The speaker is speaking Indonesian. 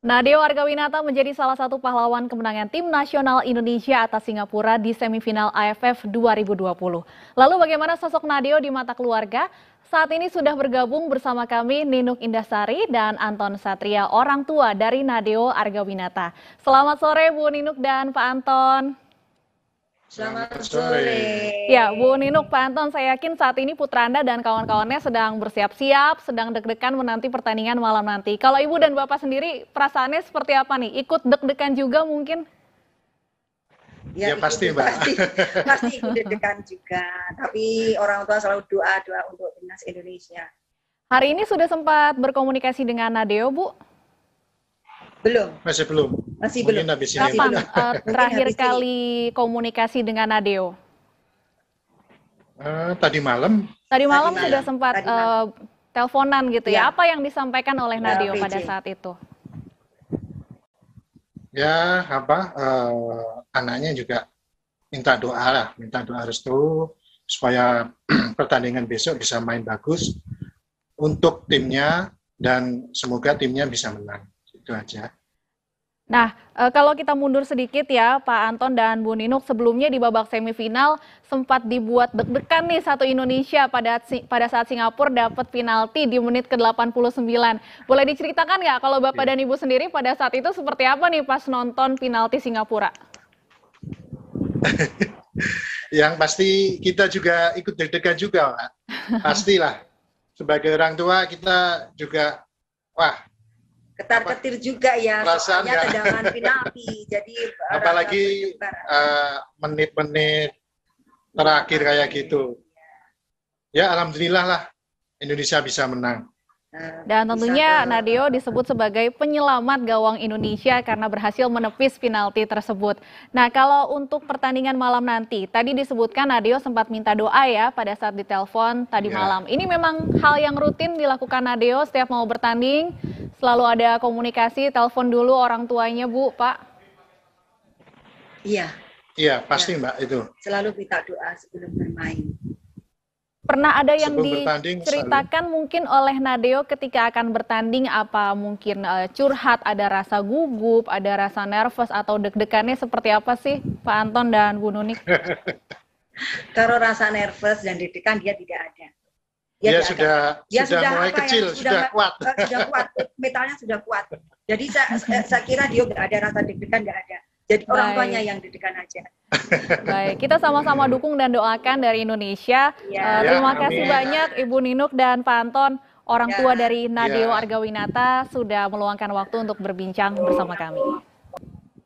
Nadeo Argawinata menjadi salah satu pahlawan kemenangan tim nasional Indonesia atas Singapura di semifinal AFF 2020. Lalu bagaimana sosok Nadeo di mata keluarga? Saat ini sudah bergabung bersama kami Ninuk Indasari dan Anton Satria, orang tua dari Nadeo Argawinata. Selamat sore Bu Ninuk dan Pak Anton. Selamat sore. Ya, Bu Ninuk, Pak Anton, saya yakin saat ini putra Anda dan kawan-kawannya sedang bersiap-siap, sedang deg-degan menanti pertandingan malam nanti. Kalau Ibu dan Bapak sendiri, perasaannya seperti apa nih? Ikut deg-degan juga mungkin? Ya, ya pasti, Mbak. Pasti, pasti ikut deg-degan juga. Tapi orang tua selalu doa-doa untuk timnas Indonesia. Hari ini sudah sempat berkomunikasi dengan Nadeo, Bu? Belum. Masih belum. Masih belum. Habis ini. Kapan uh, terakhir kali komunikasi dengan Nadeo? Uh, tadi malam. Tadi malam tadi sudah malam. sempat eh, teleponan gitu ya. ya. Apa yang disampaikan oleh ya, Nadeo ya, pada saat itu? Ya, apa uh, anaknya juga minta doa lah, minta doa restu supaya pertandingan besok bisa main bagus untuk timnya dan semoga timnya bisa menang. Itu aja. Nah, eh, kalau kita mundur sedikit ya Pak Anton dan Bu Ninuk, sebelumnya di babak semifinal sempat dibuat deg-degan nih satu Indonesia pada pada saat Singapura dapat penalti di menit ke-89. Boleh diceritakan nggak kalau Bapak iya. dan Ibu sendiri pada saat itu seperti apa nih pas nonton penalti Singapura? Yang pasti kita juga ikut deg-degan juga, Pak. Pastilah. Sebagai orang tua kita juga, wah ketar ketir juga ya perasaan ya tendangan penalti jadi eh, apalagi eh, menit-menit uh, terakhir kayak gitu iya. ya alhamdulillah lah Indonesia bisa menang eh, dan tentunya Nadeo disebut sebagai penyelamat gawang Indonesia karena berhasil menepis penalti tersebut. Nah, kalau untuk pertandingan malam nanti, tadi disebutkan Nadeo sempat minta doa ya pada saat ditelepon tadi ya. malam. Ini memang hal yang rutin dilakukan Nadeo setiap mau bertanding selalu ada komunikasi, telepon dulu orang tuanya Bu, Pak. Iya. Iya, pasti iya. Mbak itu. Selalu minta doa sebelum bermain. Pernah ada yang diceritakan mungkin oleh Nadeo ketika akan bertanding apa mungkin eh, curhat, ada rasa gugup, ada rasa nervous atau deg-degannya seperti apa sih Pak Anton dan Bu Nunik? Kalau rasa nervous dan deg-degan dia tidak ada Ya, dia sudah dia sudah, sudah mulai ya? kecil, ya, sudah, sudah kuat. Eh, sudah kuat, metalnya sudah kuat. Jadi eh, saya, saya kira dia nggak ada rasa deg-degan, nggak ada. Jadi Baik. orang tuanya yang deg-degan aja. Baik, kita sama-sama dukung dan doakan dari Indonesia. Iya. Eh, ya. Uh, terima ya, kasih banyak Ibu Ninuk dan Pak Anton, orang ya. tua dari Nadeo ya. Argawinata sudah meluangkan waktu untuk berbincang bersama kami.